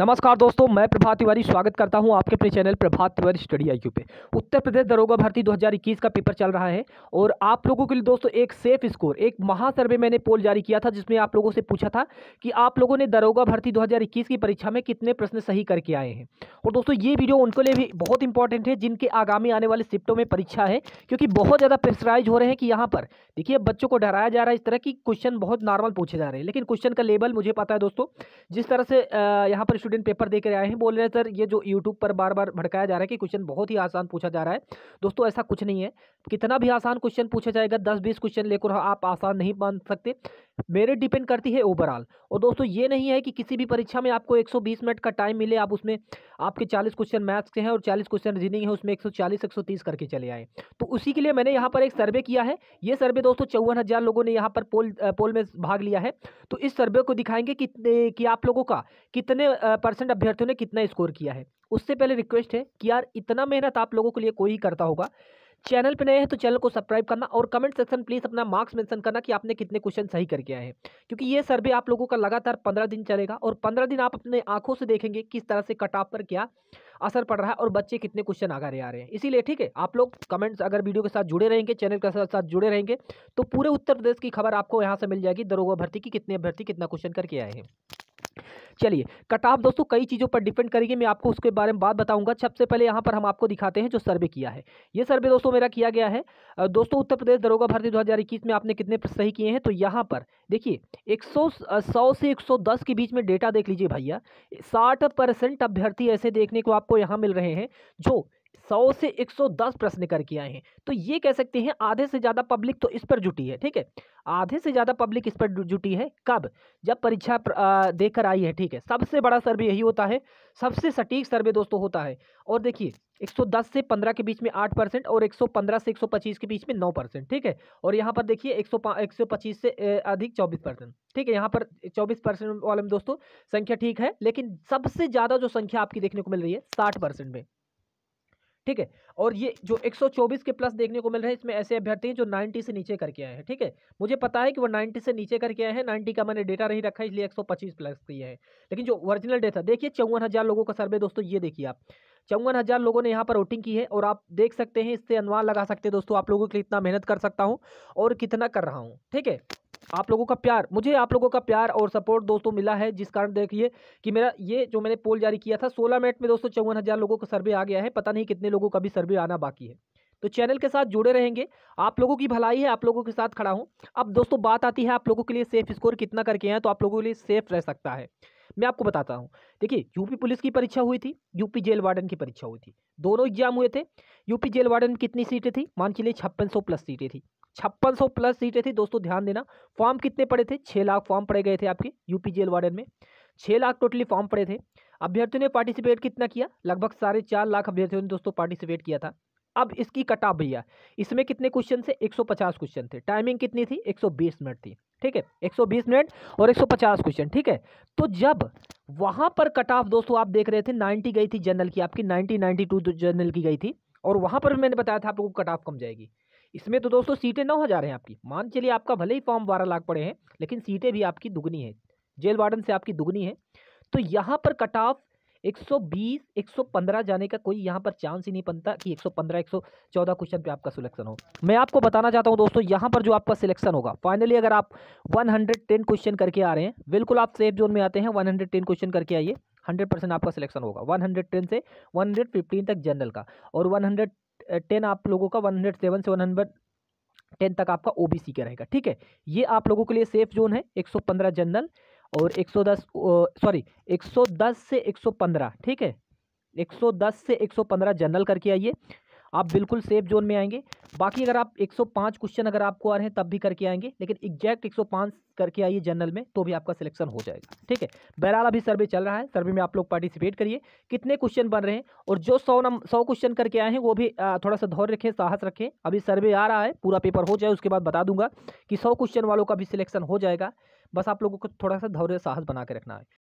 नमस्कार दोस्तों मैं प्रभात तिवारी स्वागत करता हूं आपके अपने channel Prabhat Tiwari study I पे उत्तर प्रदेश दरोगा भर्ती 2021 का पेपर चल रहा है और आप लोगों के लिए दोस्तों एक सेफ स्कोर एक महासर्वे मैंने पोल जारी किया था जिसमें आप लोगों से पूछा था कि आप लोगों ने दरोगा भर्ती दो की परीक्षा में कितने प्रश्न सही करके आए हैं और दोस्तों ये वीडियो उनके लिए भी बहुत इंपॉर्टेंट है जिनके आगामी आने वाले शिफ्टों में परीक्षा है क्योंकि बहुत ज़्यादा प्रेसराइज हो रहे हैं कि यहाँ पर देखिए बच्चों को डराया जा रहा है इस तरह की क्वेश्चन बहुत नॉर्मल पूछे जा रहे हैं लेकिन क्वेश्चन का लेवल मुझे पता है दोस्तों जिस तरह से यहाँ पर स्टूडेंट पेपर देकर आए हैं बोल रहे हैं सर ये जो यूट्यूब पर बार बार भड़काया जा रहा है कि क्वेश्चन बहुत ही आसान पूछा जा रहा है दोस्तों ऐसा कुछ नहीं है कितना भी आसान क्वेश्चन पूछा जाएगा दस बीस क्वेश्चन लेकर आप आसान नहीं मान सकते मेरिट डिपेंड करती है ओवरऑल और दोस्तों ये नहीं है कि किसी भी परीक्षा में आपको 120 मिनट का टाइम मिले आप उसमें आपके 40 क्वेश्चन मैथ्स के हैं और 40 क्वेश्चन रीजनिंग है उसमें 140 130 करके चले आए तो उसी के लिए मैंने यहाँ पर एक सर्वे किया है ये सर्वे दोस्तों चौवन हज़ार लोगों ने यहाँ पर पोल पोल में भाग लिया है तो इस सर्वे को दिखाएंगे कि, कि आप लोगों का कितने परसेंट अभ्यर्थियों ने कितना स्कोर किया है उससे पहले रिक्वेस्ट है कि यार इतना मेहनत आप लोगों के लिए कोई ही करता होगा चैनल पर नए हैं तो चैनल को सब्सक्राइब करना और कमेंट सेक्शन प्लीज़ अपना मार्क्स मेंशन करना कि आपने कितने क्वेश्चन सही करके आए हैं क्योंकि ये सर्वे आप लोगों का लगातार पंद्रह दिन चलेगा और पंद्रह दिन आप अपने आंखों से देखेंगे किस तरह से कट ऑफ पर क्या असर पड़ रहा है और बच्चे कितने क्वेश्चन आगे आ रहे हैं इसीलिए ठीक है आप लोग कमेंट्स अगर वीडियो के साथ जुड़े रहेंगे चैनल के साथ जुड़े रहेंगे तो पूरे उत्तर प्रदेश की खबर आपको यहाँ से मिल जाएगी दरोगा भर्ती की कितने भर्ती कितना क्वेश्चन करके आए हैं चलिए कट ऑफ दोस्तों कई चीज़ों पर डिपेंड करेगी मैं आपको उसके बारे में बात बताऊंगा सबसे पहले यहाँ पर हम आपको दिखाते हैं जो सर्वे किया है ये सर्वे दोस्तों मेरा किया गया है दोस्तों उत्तर प्रदेश दरोगा भर्ती दो में आपने कितने सही किए हैं तो यहाँ पर देखिए एक सौ से एक के बीच में डेटा देख लीजिए भैया साठ अभ्यर्थी ऐसे देखने को आपको यहाँ मिल रहे हैं जो सौ से एक सौ दस प्रश्न करके आए हैं तो ये कह सकते हैं आधे से ज़्यादा पब्लिक तो इस पर जुटी है ठीक है आधे से ज़्यादा पब्लिक इस पर जुटी है कब जब परीक्षा देकर आई है ठीक है सबसे बड़ा सर्वे यही होता है सबसे सटीक सर्वे दोस्तों होता है और देखिए 110 से 15 के बीच में 8 परसेंट और 115 से 125 के बीच में 9 परसेंट ठीक है और यहाँ पर देखिए 125 से अधिक 24 परसेंट ठीक है यहाँ पर 24 परसेंट वाले में दोस्तों संख्या ठीक है लेकिन सबसे ज़्यादा जो संख्या आपकी देखने को मिल रही है 60 परसेंट में ठीक है और ये जो 124 के प्लस देखने को मिल रहा है इसमें ऐसे अभ्यर्थी हैं जो 90 से नीचे करके आए हैं ठीक है मुझे पता है कि वो 90 से नीचे करके आए हैं 90 का मैंने डेटा नहीं रखा इसलिए 125 प्लस किए हैं लेकिन जो ओरिजिनल डेटा देखिए चौवन हज़ार लोगों का सर्वे दोस्तों ये देखिए आप चौवन हज़ार लोगों ने यहाँ पर वोटिंग की है और आप देख सकते हैं इससे अनुमान लगा सकते हैं दोस्तों आप लोगों के लिए इतना मेहनत कर सकता हूँ और कितना कर रहा हूँ ठीक है आप लोगों का प्यार मुझे आप लोगों का प्यार और सपोर्ट दोस्तों मिला है जिस कारण देखिए कि मेरा ये जो मैंने पोल जारी किया था सोलह मिनट में दोस्तों चौवन हज़ार लोगों का सर्वे आ गया है पता नहीं कितने लोगों का भी सर्वे आना बाकी है तो चैनल के साथ जुड़े रहेंगे आप लोगों की भलाई है आप लोगों के साथ खड़ा हूँ अब दोस्तों बात आती है आप लोगों के लिए सेफ स्कोर कितना करके हैं तो आप लोगों के लिए सेफ रह सकता है मैं आपको बताता हूँ देखिए यूपी पुलिस की परीक्षा हुई थी यूपी जेल वार्डन की परीक्षा हुई थी दोनों एग्जाम हुए थे यूपी जेल वार्डन कितनी सीटें थी मान के लिए छप्पन प्लस सीटें थी छप्पन सौ प्लस सीटें थी दोस्तों ध्यान देना फॉर्म कितने पड़े थे छः लाख फॉर्म पड़े गए थे आपके यूपी जेल वार्डन में छः लाख टोटली फॉर्म पड़े थे अभ्यर्थियों ने पार्टिसिपेट कितना किया लगभग साढ़े चार लाख अभ्यर्थियों ने दोस्तों पार्टिसिपेट किया था अब इसकी कट ऑफ भैया इसमें कितने क्वेश्चन थे 150 क्वेश्चन थे टाइमिंग कितनी थी 120 मिनट थी ठीक है 120 मिनट और 150 क्वेश्चन ठीक है तो जब वहाँ पर कट ऑफ दोस्तों आप देख रहे थे 90 गई थी जनरल की आपकी 90 92 टू जनरल की गई थी और वहाँ पर मैंने बताया था आपको कट ऑफ कम जाएगी इसमें तो दोस्तों सीटें नौ हज़ार हैं आपकी मान चलिए आपका भले ही फॉर्म बारह लाख पड़े हैं लेकिन सीटें भी आपकी दुगनी है जेल वार्डन से आपकी दुगनी है तो यहाँ पर कट ऑफ सौ पंद्रह जाने का कोई यहाँ पर चांस ही नहीं बनता कि 115, 114 क्वेश्चन पे आपका सिलेक्शन हो मैं आपको बताना चाहता हूँ दोस्तों यहाँ पर जो आपका सिलेक्शन होगा फाइनली अगर आप 110 क्वेश्चन करके आ रहे हैं बिल्कुल आप सेफ जोन में आते हैं 110 क्वेश्चन करके आइए 100 परसेंट आपका सिलेक्शन होगा 110 से 115 तक जनरल का और हंड्रेड टेन आप लोगों का वन हंड्रेड सेवन से वन हंड्रेड टेन तक आपका ओबीसी का रहेगा ठीक है ये आप लोगों के लिए सेफ जोन है एक सौ पंद्रह जनरल और एक सौ दस सॉरी एक सौ दस से एक सौ पंद्रह ठीक है एक सौ दस से एक सौ पंद्रह जनरल करके आइए आप बिल्कुल सेफ जोन में आएंगे बाकी अगर आप 105 क्वेश्चन अगर आपको आ रहे हैं तब भी करके आएंगे लेकिन एग्जैक्ट 105 करके आइए जनरल में तो भी आपका सिलेक्शन हो जाएगा ठीक है बहरहाल अभी सर्वे चल रहा है सर्वे में आप लोग पार्टिसिपेट करिए कितने क्वेश्चन बन रहे हैं और जो सौ नंबर सौ क्वेश्चन करके आए हैं वो भी थोड़ा सा धौर्य रखें साहस रखें अभी सर्वे आ रहा है पूरा पेपर हो जाए उसके बाद बता दूंगा कि सौ क्वेश्चन वालों का भी सिलेक्शन हो जाएगा बस आप लोगों को थोड़ा सा धौर्य साहस बना के रखना है